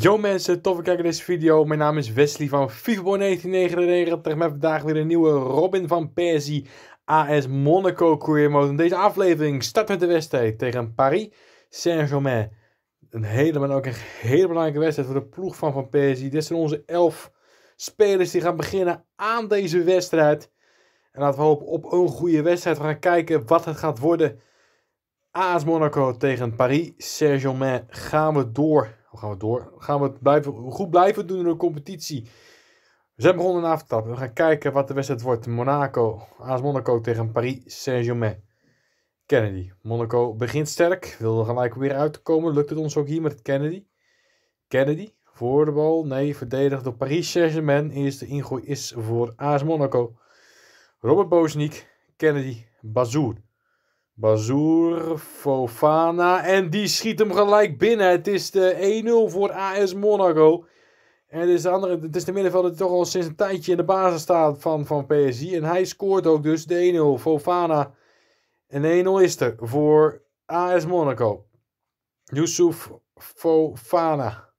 Yo mensen, tof kijken naar deze video. Mijn naam is Wesley van FIFA 1999 met vandaag weer een nieuwe Robin van Persie AS Monaco Courier Mode. In deze aflevering start met de wedstrijd tegen Paris Saint-Germain. Een hele, maar ook een hele belangrijke wedstrijd voor de ploeg van Van Persie. Dit zijn onze elf spelers die gaan beginnen aan deze wedstrijd. En laten we hopen op een goede wedstrijd. We gaan kijken wat het gaat worden. AS Monaco tegen Paris Saint-Germain. Gaan we door? Hoe gaan we door? Gaan we het blijven, goed blijven doen in de competitie? We zijn begonnen de aftappen. We gaan kijken wat de wedstrijd wordt. Monaco, AS Monaco tegen Paris Saint-Germain. Kennedy. Monaco begint sterk. Wilde gelijk weer uit te komen. Lukt het ons ook hier met Kennedy? Kennedy. Voor de bal. Nee, verdedigd door Paris Saint-Germain. Eerste ingooi is voor AS Monaco. Robert Bozniek, Kennedy, Bazoer. Bazoer, Fofana en die schiet hem gelijk binnen. Het is de 1-0 voor AS Monaco. En het is de, andere, het is de middenvelder die toch al sinds een tijdje in de basis staat van, van PSG. En hij scoort ook dus de 1-0 Fofana. En 1-0 is er voor AS Monaco. Yusuf Fofana.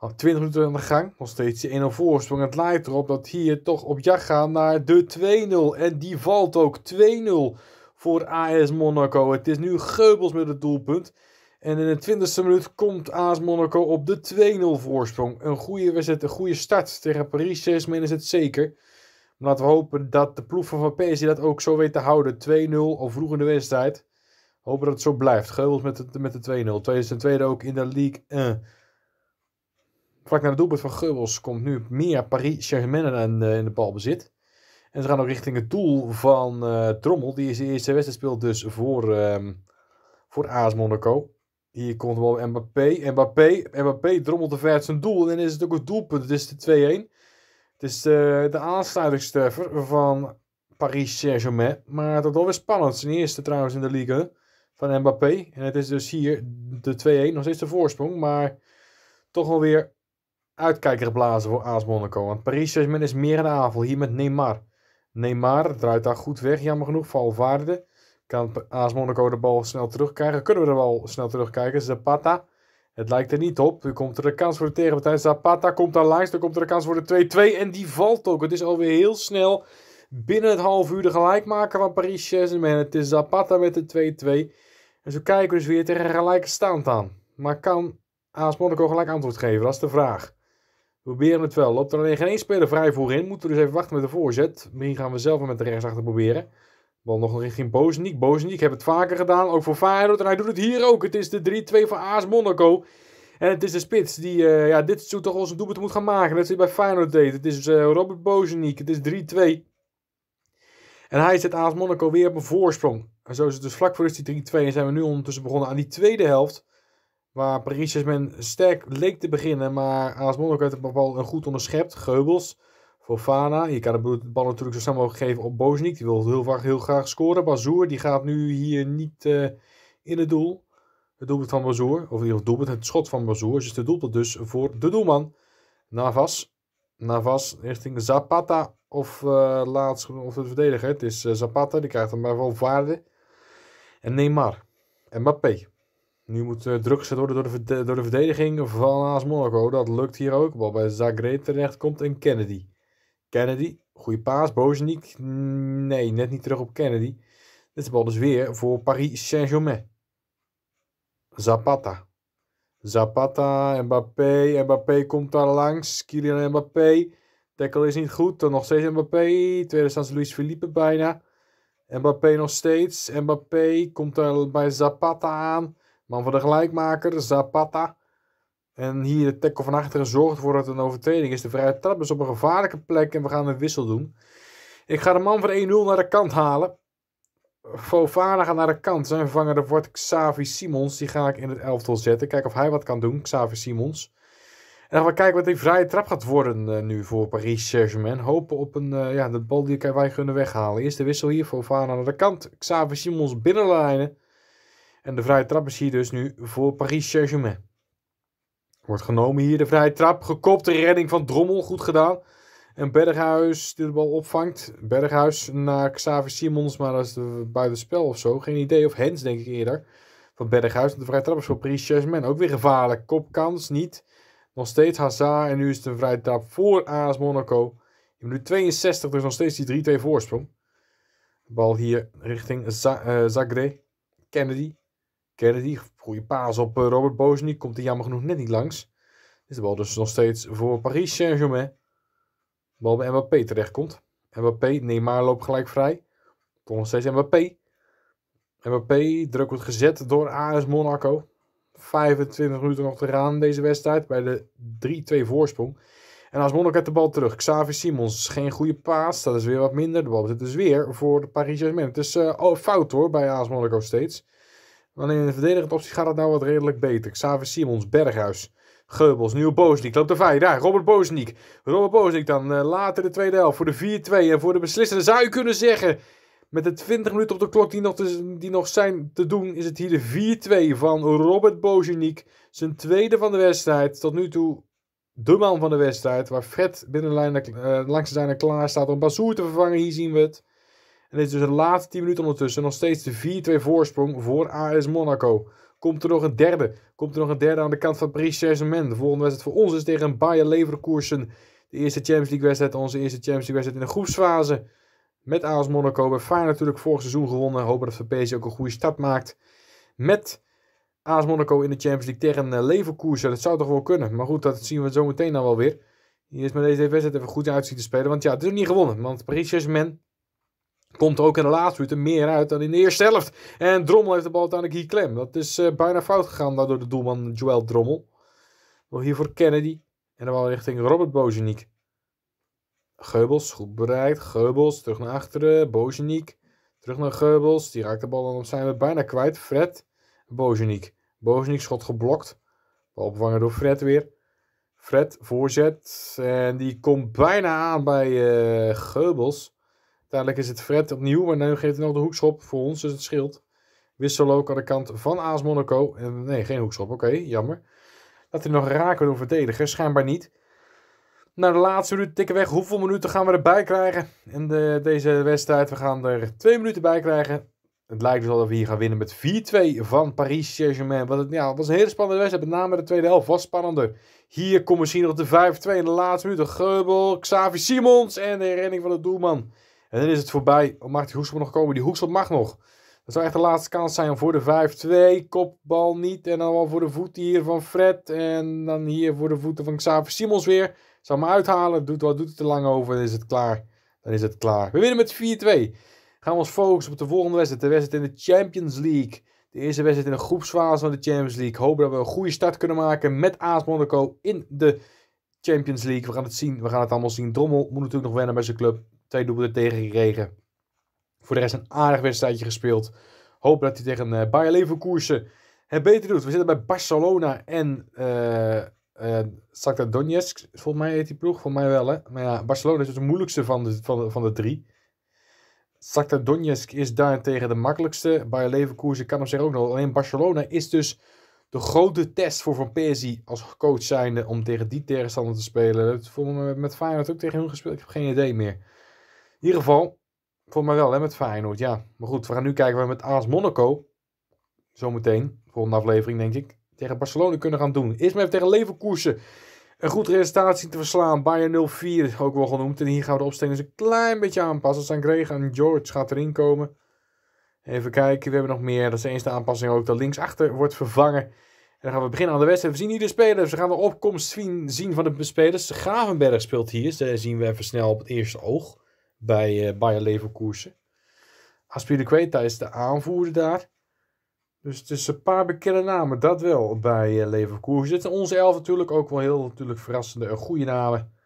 Al 20 minuten aan de gang, nog steeds 1-0 voorsprong. Het lijkt erop dat hier toch op jacht gaan naar de 2-0. En die valt ook 2-0 voor AS Monaco. Het is nu Geubels met het doelpunt. En in de 20 ste minuut komt AS Monaco op de 2-0 voorsprong. Een goede wedstrijd, een goede start tegen Paris Saint-Germain is het zeker. Maar laten we hopen dat de ploeg van Van dat ook zo weet te houden. 2-0 al vroeg in de wedstrijd. Hopen dat het zo blijft. Geubels met de, met de 2-0. Tweede zijn tweede ook in de League 1. Vlak naar de doelpunt van Geubels komt nu meer Paris Saint-Germain eh, in, de balbezit. En ze gaan ook richting het doel van eh, Trommel Die is de eerste wedstrijd speelt dus voor, um, voor AS Monaco. Hier komt wel Mbappé. Mbappé, Mbappé drommelt te ver zijn doel. En dan is het ook het doelpunt. Het is de 2-1. Het is eh, de, de van Paris Saint-Germain. Maar het wordt wel weer spannend. Zijn eerste trouwens in de league van Mbappé. En het is dus hier de 2-1. Nog steeds de voorsprong. Maar toch wel weer uitkijker blazen voor AS Monaco. Want Paris saint is meer aan de aanval. Hier met Neymar. Neymar draait daar goed weg. Jammer genoeg. Valvaarde. Kan AS Monaco de bal snel terugkrijgen? Kunnen we er wel snel terugkijken? Zapata. Het lijkt er niet op. Nu komt er een kans voor de tegenpartij. Zapata komt daar langs. Dan komt er een kans voor de 2-2. En die valt ook. Het is alweer heel snel. Binnen het half uur de gelijkmaker van Paris saint Het is Zapata met de 2-2. En zo kijken we dus weer tegen een gelijke stand aan. Maar kan AS Monaco gelijk antwoord geven? Dat is de vraag. We proberen het wel. Loopt er alleen geen één speler vrij voorin. Moeten we dus even wachten met de voorzet. Misschien gaan we zelf met de rechtsachter proberen. Bal nog richting Bozeniek. Bozeniek heb het vaker gedaan. Ook voor Feyenoord. En hij doet het hier ook. Het is de 3-2 van Aas Monaco. En het is de spits die eh, ja, dit zo toch onze doelpunt moet gaan maken. Dat is bij Feyenoord deed. Het is dus, eh, Robert Bozeniek. Het is 3-2. En hij zet Aas Monaco weer op een voorsprong. En zo is het dus vlak voor is die 3-2. En zijn we nu ondertussen begonnen aan die tweede helft. Waar Paris Saint-Germain sterk leek te beginnen, maar AS Monaco heeft het bal een goed onderschept. Geubels voor Fana. Je kan de bal natuurlijk zo snel mogelijk geven op Boznik. Die wil heel, heel graag scoren. Bazoer die gaat nu hier niet eh, in het doel. Het doelpunt van Bazoer, of het doelpunt, het schot van Bazoer. Dus de doelpunt dus voor de doelman. Navas. Navas richting Zapata of uh, laatst of de verdediger. Het is eh, Zapata, die krijgt hem maar wel vaarde. En Neymar. En Mbappé. Nu moet uh, druk gezet worden door de, door de verdediging van AS Monaco. Dat lukt hier ook. Bal bij Zagre terecht komt en Kennedy. Kennedy, goede paas. Bozeniek, mm, nee, net niet terug op Kennedy. Dit is de bal dus weer voor Paris Saint-Germain. Zapata. Zapata, Mbappé. Mbappé komt daar langs. Kylian Mbappé. Tackle is niet goed. Dan nog steeds Mbappé. Tweede staat Luis Felipe bijna. Mbappé nog steeds. Mbappé komt daar bij Zapata aan. Man van de gelijkmaker, Zapata. En hier de tackle van achteren zorgt ervoor dat het een overtreding is. De vrije trap is op een gevaarlijke plek en we gaan een wissel doen. Ik ga de man van 1-0 naar de kant halen. Fofana gaat naar de kant. Zijn vervanger wordt Xavi Simons. Die ga ik in het elftal zetten. Kijken of hij wat kan doen, Xavi Simons. En dan gaan we kijken wat die vrije trap gaat worden eh, nu voor Paris Saint-Germain. Hopen op een, eh, ja, de bal die wij kunnen weghalen. Eerst de wissel hier, Fofana naar de kant. Xavi Simons binnenlijnen. En de vrije trap is hier dus nu voor Paris Saint-Germain. Wordt genomen hier de vrije trap. Gekopte redding van Drommel. Goed gedaan. En Berghuis die de bal opvangt. Berghuis naar Xavier Simons. Maar dat is de spel of zo. Geen idee. Of Hens denk ik eerder. Van Berghuis. De vrije trap is voor Paris Saint-Germain. Ook weer gevaarlijk. Kopkans niet. Nog steeds Hazard. En nu is het een vrije trap voor AS Monaco. In 62. Dus nog steeds die 3-2 voorsprong. Bal hier richting eh, Zagre. Kennedy. Kennedy, goede paas op eh, Robert Bosnik, komt hij jammer genoeg net niet langs. Is de bal dus nog steeds voor Paris Saint-Germain. Bal bij Mbappé terechtkomt. Mbappé, Neymar loopt gelijk vrij. Komt nog steeds Mbappé. Mbappé, druk wordt gezet door AS Monaco. 25 minuten nog te gaan deze wedstrijd bij de 3-2 voorsprong. En AS Monaco heeft de bal terug. Xavi Simons, geen goede paas. Dat is weer wat minder. De bal zit dus weer voor de Paris Saint-Germain. Het is eh, oh, fout hoor bij AS Monaco steeds wanneer in de verdedigende optie gaat het nou wat redelijk beter. Xavier Simons, Berghuis, Geubels, nieuw Boosnik. Loopt de vijf? daar, Robert Boosnik. Robert Boosnik dan eh, later de tweede helft voor de 4-2 en voor de beslissende. Zou je kunnen zeggen, met de 20 minuten op de klok die nog, die nog zijn te doen, is het hier de 4-2 van Robert Boosnik. Zijn tweede van de wedstrijd. Tot nu toe de man van de wedstrijd. Waar Fred binnenlijn uh, eh, langs zijn klaar staat om Bazoer te vervangen. Hier zien we het. En is dus de laatste 10 minuten ondertussen nog steeds de 4-2 voorsprong voor AS Monaco. Komt er nog een derde? Komt er nog een derde aan de kant van Paris Saint-Germain? De volgende wedstrijd voor ons is tegen Bayer Leverkusen. De eerste Champions League wedstrijd, onze eerste Champions League wedstrijd in de groepsfase. Met AS Monaco. We fijn natuurlijk vorig seizoen gewonnen. Hopen dat VPC ook een goede start maakt. Met AS Monaco in de Champions League tegen eh, Leverkusen. Dat zou toch wel kunnen. Maar goed, dat zien we zo meteen dan wel weer. Hier is maar deze wedstrijd even goed uitzien te spelen. Want ja, het is niet gewonnen. Want Paris Saint-Germain komt er ook in de laatste minuten meer uit dan in de eerste helft. En Drommel heeft de bal uiteindelijk hier klem. Dat is eh, bijna fout gegaan door de doelman Joel Drommel. Wel hier voor Kennedy. En dan wel richting Robert Bozeniek. Geubels, goed bereikt. Geubels, terug naar achteren. Bozeniek. Terug naar Geubels. Die raakt de bal dan op zijn we bijna kwijt. Fred. Bozeniek. Bozeniek schot geblokt. Bal opvangen door Fred weer. Fred, voorzet. En die komt bijna aan bij eh, Geubels. Tijdelijk is het Fred opnieuw, maar nu geeft hij nog de hoekschop voor ons, dus het scheelt. ook aan de kant van Aas Monaco. Nee, geen hoekschop, oké, jammer. Dat hij nog raken door verdediger, schijnbaar niet. Naar nou, de laatste minuut tikken weg. Hoeveel minuten gaan we erbij krijgen in de, deze wedstrijd? We gaan er twee minuten bij krijgen. Het lijkt dus al dat we hier gaan winnen met 4-2 van Paris Saint-Germain. Want het ja, was een hele spannende wedstrijd. Met name de tweede helft was spannender. Hier komt misschien nog de 5-2 in de laatste minuut. Geubel, Xavi Simons en de herinnering van de doelman. En dan is het voorbij. Oh, mag die hoekschop nog komen? Die hoekschop mag nog. Dat zou echt de laatste kans zijn voor de 5-2. Kopbal niet. En dan wel voor de voeten hier van Fred. En dan hier voor de voeten van Xavier Simons weer. Zal maar uithalen. Doet wat doet het te lang over. Dan is het klaar. Dan is het klaar. We winnen met 4-2. Gaan we ons focussen op de volgende wedstrijd. De wedstrijd in de Champions League. De eerste wedstrijd in de groepsfase van de Champions League. Hopen dat we een goede start kunnen maken met Aas Monaco in de Champions League. We gaan het zien. We gaan het allemaal zien. Drommel moet natuurlijk nog wennen bij zijn club. Twee doelpunten tegengekregen. Voor de rest een aardig wedstrijdje gespeeld. Hoop dat hij tegen uh, Bayer Leverkusen het beter doet. We zitten bij Barcelona en uh, uh, Donetsk. Volgens mij heet die ploeg, volgens mij wel hè. Maar ja, Barcelona is dus de moeilijkste van de, van de, van de drie. Shakhtar Donetsk is daarentegen de makkelijkste. Bayer Leverkusen kan op zich ook nog. Alleen Barcelona is dus de grote test voor Van Persie als coach zijnde om tegen die tegenstander te spelen. Dat voelde me met Feyenoord ook tegen hun gespeeld. Ik heb geen idee meer. In ieder geval, voor mij wel, hè, met Feyenoord. Ja, maar goed, we gaan nu kijken wat we met AS Monaco, zometeen, volgende aflevering denk ik, tegen Barcelona kunnen gaan doen. Eerst maar even tegen Leverkusen een goed resultaat zien te verslaan. Bayern 04 ook wel genoemd. En hier gaan we de opstelling eens een klein beetje aanpassen. Sangrega en George gaat erin komen. Even kijken, we hebben nog meer. Dat is de eerste aanpassing ook. Dat linksachter wordt vervangen. En dan gaan we beginnen aan de wedstrijd. We zien hier de spelers. We gaan de opkomst zien van de spelers. Gravenberg speelt hier. daar zien we even snel op het eerste oog bij uh, Bayer Leverkusen. Aspiriqueta is de aanvoerder daar. Dus het is een paar bekende namen, dat wel, bij uh, Leverkusen. Zitten onze elf natuurlijk ook wel heel natuurlijk verrassende en goede namen.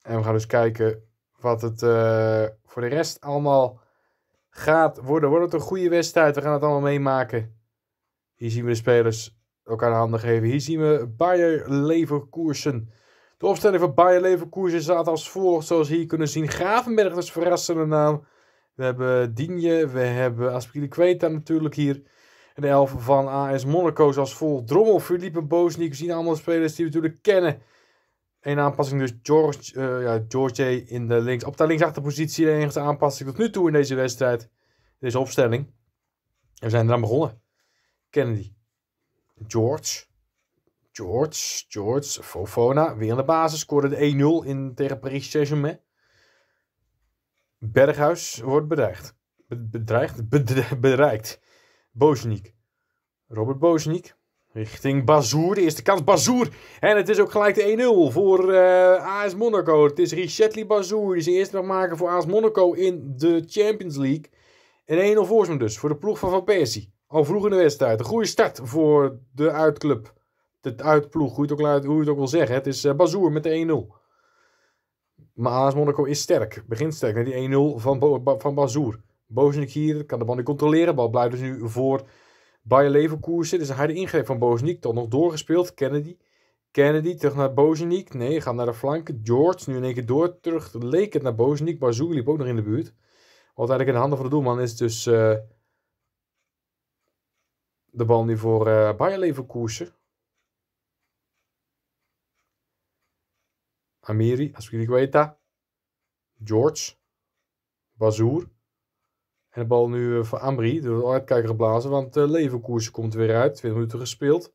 En we gaan dus kijken wat het eh, voor de rest allemaal gaat worden. Wordt het een goede wedstrijd? We gaan het allemaal meemaken. Hier zien we de spelers elkaar de handen geven. Hier zien we Bayer Leverkusen. De opstelling van Bayer Leverkusen staat als volgt, zoals hier kunnen zien. Gravenberg, dat is verrassende naam. We hebben Digne, we hebben Aspilicueta natuurlijk hier. En de elf van AS Monaco als volgt. Drommel, Philippe Bosnik, we zien allemaal spelers die we natuurlijk kennen. Eén aanpassing dus George, eh, ja, George in de links, op de linksachterpositie. De enige aanpassing tot nu toe in deze wedstrijd, deze opstelling. En We zijn eraan begonnen. Kennedy, George. George, George, Fofona, weer aan de basis. Scoorde de 1-0 in, tegen Paris Saint-Germain. Berghuis wordt bedreigd. Bedreigd? bereikt. bedreigd. Robert Boznik. Richting Bazour. De eerste kans. Bazour. En het is ook gelijk de 1-0 voor uh, eh, AS Monaco. Het is Richetli Bazour, die zijn eerste mag maken voor AS Monaco in de Champions League. En 1-0 voorsprong dus voor de ploeg van Van Persie. Al vroeg in de wedstrijd. Een goede start voor de uitclub. Het uitploeg, hoe je het ook, hoe je het ook wil zeggen. Het is eh, Bazoer met de 1-0. Maar AS Monaco is sterk. Begint sterk met die 1-0 van, van Bazoer. Bozenik hier kan de bal niet controleren. Bal blijft dus nu voor Bayer Leverkusen. Dus een harde ingreep van Bozenik. Toch nog doorgespeeld. Kennedy. Kennedy terug naar Bozenik. Nee, gaat naar de flank. George nu in één keer door. Terug leek het naar Bozenik. Bazoer liep ook nog in de buurt. Wat eigenlijk in de handen van de doelman is dus... Eh, de bal nu voor uh, Bayer Leverkusen. Amiri, Aspirigueta. George. Bazoer. En de bal nu eh, voor Amri, door de uitkijker geblazen, want uh, Leverkusen komt weer uit. Twee minuten gespeeld.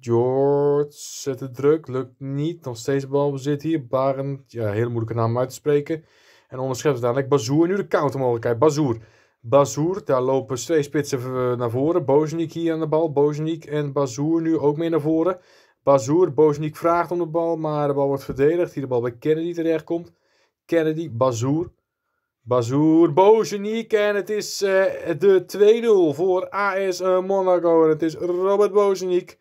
George zet de druk, lukt niet. Nog steeds bal bezit hier. Barend, ja, hele moeilijke naam uit te spreken. En onderschept uiteindelijk Bazoer. Nu de countermogelijkheid. Bazoer. Bazoer, daar lopen twee spitsen eh, naar voren. Boznik hier aan de bal. Boznik en Bazoer nu ook mee naar voren. Bazoer, Boznik vraagt om de bal, maar de bal wordt verdedigd. Hier de bal bij Kennedy terecht komt. Kennedy, Bazour. Bazoer, Boznik en het is uh, de 2-0 voor AS Monaco. En het is Robert Boznik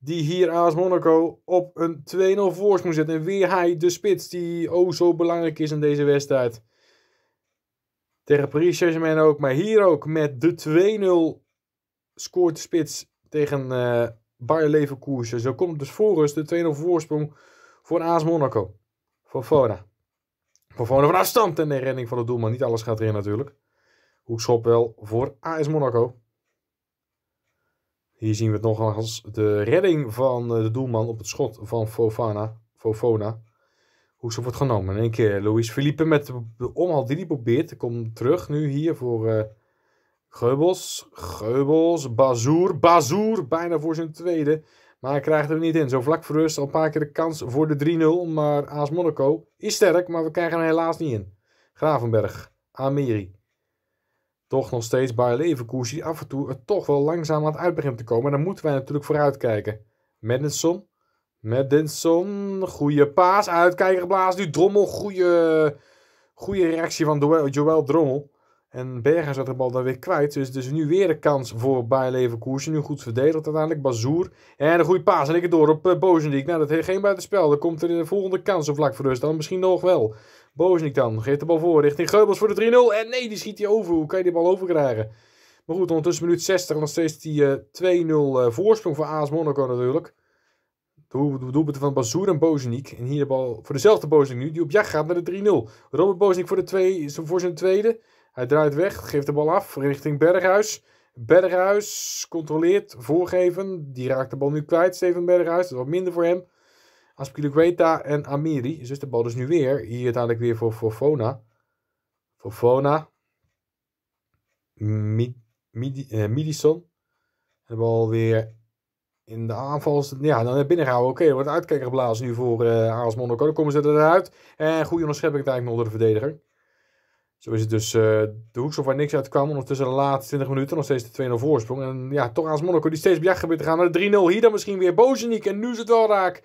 die hier AS Monaco op een 2-0 voorsprong zetten En weer hij, de spits, die oh zo belangrijk is in deze wedstrijd. Tegen Paris Saint-Germain ook. Maar hier ook met de 2-0 scoort de spits tegen uh, Bayer Leverkusen. Zo komt dus voor de 2-0 voorsprong voor AS Monaco. Voor Fona. Voor Fona van afstand en de redding van de doelman. Niet alles gaat erin natuurlijk. Hoekschop wel voor AS Monaco. Hier zien we het als De redding van eh, de doelman op het schot van Fofana. Fofona hoe ze wordt genomen. In één keer Luis Felipe met de omhaal die hij probeert. Komt terug nu hier voor eh, Geubels. Geubels, Bazoer. Bazoer bijna voor zijn tweede. Maar hij krijgt hem niet in. Zo vlak voor rust al een paar keer de kans voor de 3-0. Maar Aas Monaco is sterk, maar we krijgen hem helaas niet in. Gravenberg, Amiri. Toch nog steeds bij Leverkusen die af en toe er toch wel langzaam aan het uitbegin te komen. En dan moeten wij natuurlijk vooruitkijken. Madison, met Dinson. Goede paas. Uitkijker geblazen. nu. Drommel. Goede, goede reactie van Joël Drommel. En Berger zet de bal dan weer kwijt. Dus, dus nu weer de kans voor Bayer Leverkusen. Nu goed verdedigd uiteindelijk. Bazoer. En een goede paas. En ik het door op eh, Bozeniek. Nou, dat heeft geen buitenspel. Dan komt er de volgende kans op vlak voor rust. Dan misschien nog wel. Bozeniek dan. Geeft de bal voor richting Geubels voor de 3-0. En nee, die schiet hij over. Hoe kan je die bal overkrijgen? Maar goed, ondertussen minuut 60. Nog steeds die uh, eh, 2-0 eh, voorsprong voor AS Monaco natuurlijk. De van Bazoer en Bozeniek. En hier de bal voor dezelfde Bozeniek nu, die op jacht gaat naar de 3-0. Robert Bozeniek voor, de voor zijn tweede. Hij draait weg, geeft de bal af richting Berghuis. Berghuis controleert, voorgeven. Die raakt de bal nu kwijt, Steven Berghuis. Dat is wat minder voor hem. Aspilicueta en Amiri. Dus de bal dus nu weer. Hier uiteindelijk weer voor Fofona. Fofona. Mid, Mid, eh, Midison. De bal weer in de aanval, ja, dan we. Oké, okay, wordt uitkijker geblazen nu voor uh, eh, AS Monaco. Dan komen ze eruit. En goede onderschepping uiteindelijk nog door de verdediger. Zo is het dus uh, de hoekschop waar niks uit kwam. Ondertussen de laatste 20 minuten nog steeds de 2-0 voorsprong. En ja, toch AS Monaco die steeds op gebeurt te gaan naar de 3-0. Hier dan misschien weer Bozeniek. En nu is het wel raak. 3-0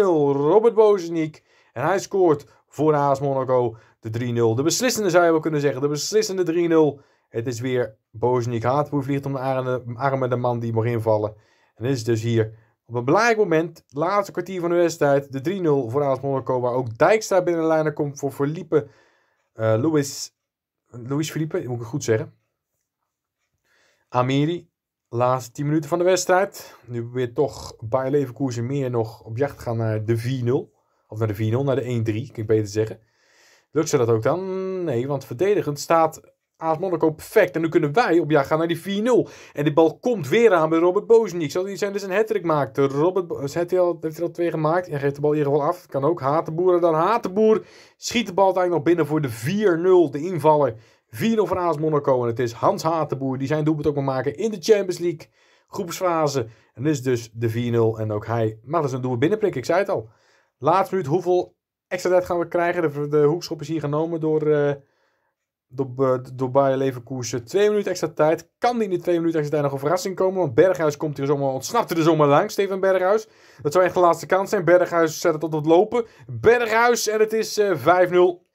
Robert Bozeniek. En hij scoort voor Aas Monaco de 3-0. De beslissende zou je wel kunnen zeggen. De beslissende 3-0. Het is weer Bozeniek Haatboer vliegt om de armen, de man die mag invallen. En dit is dus hier op een belangrijk moment, laatste kwartier van de wedstrijd, de 3-0 voor AS Monaco, waar ook Dijkstra binnen de lijnen komt voor Verliepen. Uh, eh, Louis, Louis Felipe, moet ik het goed zeggen. Amiri, laatste 10 minuten van de wedstrijd. Nu weer toch bij Leverkusen meer nog op jacht gaan naar de 4-0. Of naar de 4-0, naar de 1-3, kan ik beter zeggen. Lukt ze dat ook dan? Nee, want verdedigend staat AS Monaco perfect. En nu kunnen wij op ja gaan naar die 4-0. En die bal komt weer aan bij Robert Bozeniek. Zal die zijn dus een hat-trick maakt? Robert heeft al, heeft hij al twee gemaakt. En geeft de bal in ieder geval af. Kan ook Hatenboer. En dan Hatenboer schiet de bal uiteindelijk nog binnen voor de 4-0. De invaller. 4-0 van AS Monaco. En het is Hans Hatenboer die zijn doelpunt ook mag maken in de Champions League. Groepsfase. En dit is dus de 4-0. En ook hij mag dus een doel binnenprik. Ik zei het al. Laatste minuut. Hoeveel extra tijd gaan we krijgen? De, de hoekschop is hier genomen door... Eh, eh, Dubai Leverkusen. Twee minuten extra tijd. Kan die in die twee minuten extra tijd nog een verrassing komen? Want Berghuis komt hier zomaar, ontsnapt er zomaar langs, Steven Berghuis. Dat zou echt de laatste kans zijn. Berghuis zet het tot het lopen. Berghuis en het is 5-0. Eh,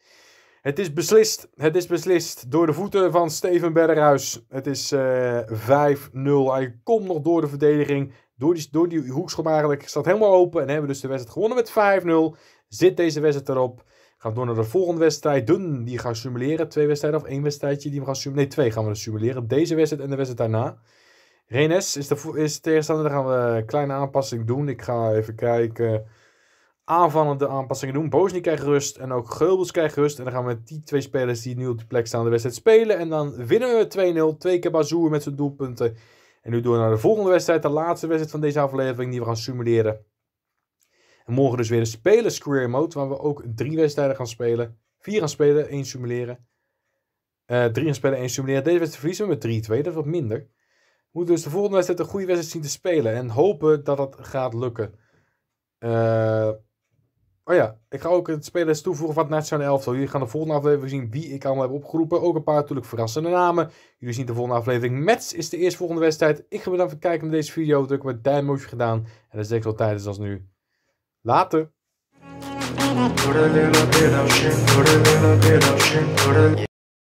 het is beslist. Het is beslist door de voeten van Steven Berghuis. Het is 5-0. Eh, Hij komt nog door de verdediging. Door die, door die hoekschop eigenlijk. Staat helemaal open. En hebben dus de wedstrijd gewonnen met 5-0. Zit deze wedstrijd erop. Gaan we door naar de volgende wedstrijd. doen die gaan simuleren. Twee wedstrijden of één wedstrijdje die we gaan simuleren. Nee, twee gaan we dus simuleren. Deze wedstrijd en de wedstrijd daarna. Renes is de, is tegenstander. Daar gaan we een kleine aanpassing doen. Ik ga even kijken. Aanvallende aanpassingen doen. Bosnië krijgt rust. En ook Geubels krijgt rust. En dan gaan we met die twee spelers die nu op de plek staan de wedstrijd spelen. En dan winnen we 2-0. Twee keer Bazoer met zijn doelpunten. En nu door naar de volgende wedstrijd. De laatste wedstrijd van deze aflevering die we gaan simuleren morgen dus weer de spelen square mode, waar we ook drie wedstrijden gaan spelen. Vier gaan spelen, één simuleren. Eh, drie gaan spelen, één simuleren. Deze wedstrijd verliezen we met 3-2, dat is wat minder. We moeten dus de volgende wedstrijd een goede wedstrijd zien te spelen. En hopen dat dat gaat lukken. Eh, oh ja, ik ga ook het spelers toevoegen van het Nationale Elftal. Jullie gaan de volgende aflevering zien wie ik allemaal heb opgeroepen. Ook een paar natuurlijk verrassende namen. Jullie zien de volgende aflevering. Mets is de eerstvolgende wedstrijd. Ik ga bedankt voor het kijken naar deze video. Druk met duimpje gedaan. En dat is ik altijd als nu. Later.